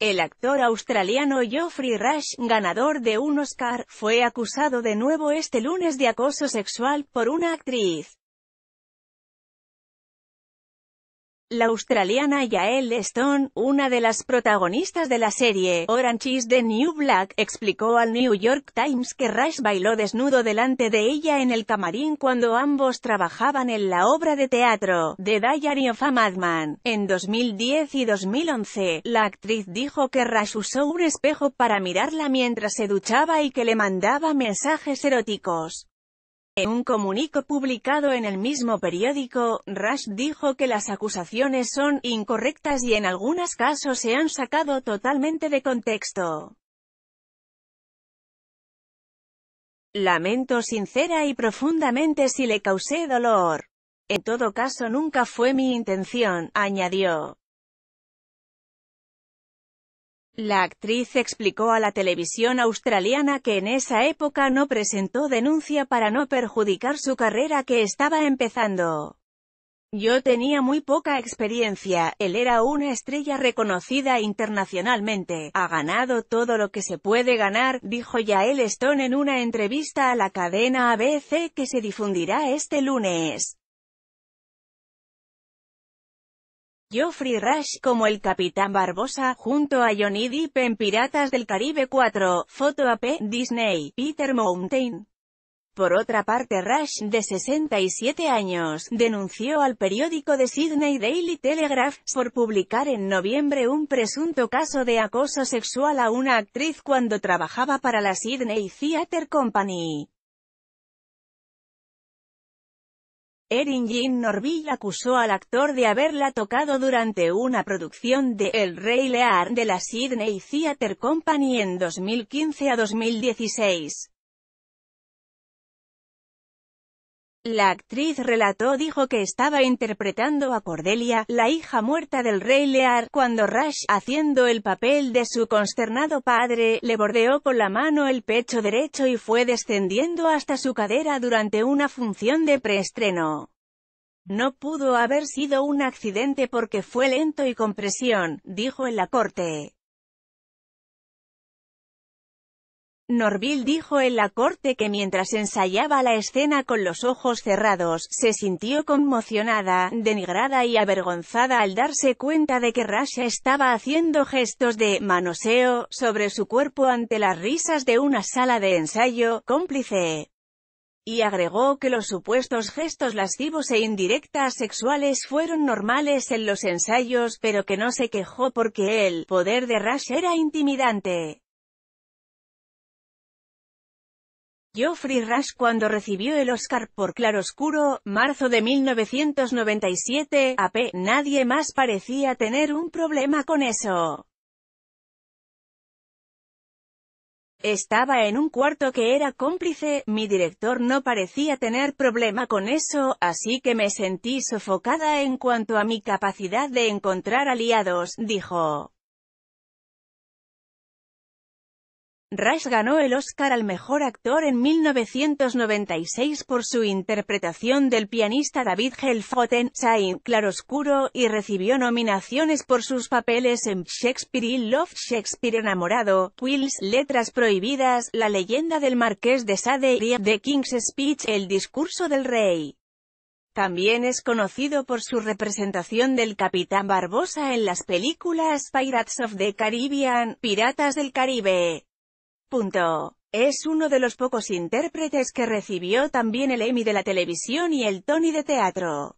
El actor australiano Geoffrey Rush, ganador de un Oscar, fue acusado de nuevo este lunes de acoso sexual por una actriz. La australiana Yael Stone, una de las protagonistas de la serie Orange is the New Black, explicó al New York Times que Rice bailó desnudo delante de ella en el camarín cuando ambos trabajaban en la obra de teatro The Diary of a Madman. En 2010 y 2011, la actriz dijo que Rice usó un espejo para mirarla mientras se duchaba y que le mandaba mensajes eróticos. En un comunico publicado en el mismo periódico, Rush dijo que las acusaciones son incorrectas y en algunos casos se han sacado totalmente de contexto. Lamento sincera y profundamente si le causé dolor. En todo caso nunca fue mi intención, añadió. La actriz explicó a la televisión australiana que en esa época no presentó denuncia para no perjudicar su carrera que estaba empezando. Yo tenía muy poca experiencia, él era una estrella reconocida internacionalmente, ha ganado todo lo que se puede ganar, dijo Yael Stone en una entrevista a la cadena ABC que se difundirá este lunes. Geoffrey Rush como el Capitán Barbosa, junto a Johnny Depp en Piratas del Caribe 4, foto AP, Disney, Peter Mountain. Por otra parte Rush, de 67 años, denunció al periódico de Sydney Daily Telegraph, por publicar en noviembre un presunto caso de acoso sexual a una actriz cuando trabajaba para la Sydney Theatre Company. Erin Jean Norville acusó al actor de haberla tocado durante una producción de El Rey Lear de la Sydney Theatre Company en 2015 a 2016. La actriz relató dijo que estaba interpretando a Cordelia, la hija muerta del rey Lear, cuando Rush, haciendo el papel de su consternado padre, le bordeó con la mano el pecho derecho y fue descendiendo hasta su cadera durante una función de preestreno. No pudo haber sido un accidente porque fue lento y con presión, dijo en la corte. Norville dijo en la corte que mientras ensayaba la escena con los ojos cerrados, se sintió conmocionada, denigrada y avergonzada al darse cuenta de que Rasha estaba haciendo gestos de «manoseo» sobre su cuerpo ante las risas de una sala de ensayo, cómplice. Y agregó que los supuestos gestos lascivos e indirectas sexuales fueron normales en los ensayos, pero que no se quejó porque el «poder de Rasha era intimidante». Geoffrey Rush cuando recibió el Oscar por Claroscuro, marzo de 1997, AP, nadie más parecía tener un problema con eso. Estaba en un cuarto que era cómplice, mi director no parecía tener problema con eso, así que me sentí sofocada en cuanto a mi capacidad de encontrar aliados, dijo. Rush ganó el Oscar al Mejor Actor en 1996 por su interpretación del pianista David Helfot en Claroscuro, y recibió nominaciones por sus papeles en Shakespeare in Love, Shakespeare Enamorado, Wills, Letras Prohibidas, La Leyenda del Marqués de Sade y The King's Speech, El Discurso del Rey. También es conocido por su representación del Capitán Barbosa en las películas Pirates of the Caribbean, Piratas del Caribe. Punto. Es uno de los pocos intérpretes que recibió también el Emmy de la televisión y el Tony de teatro.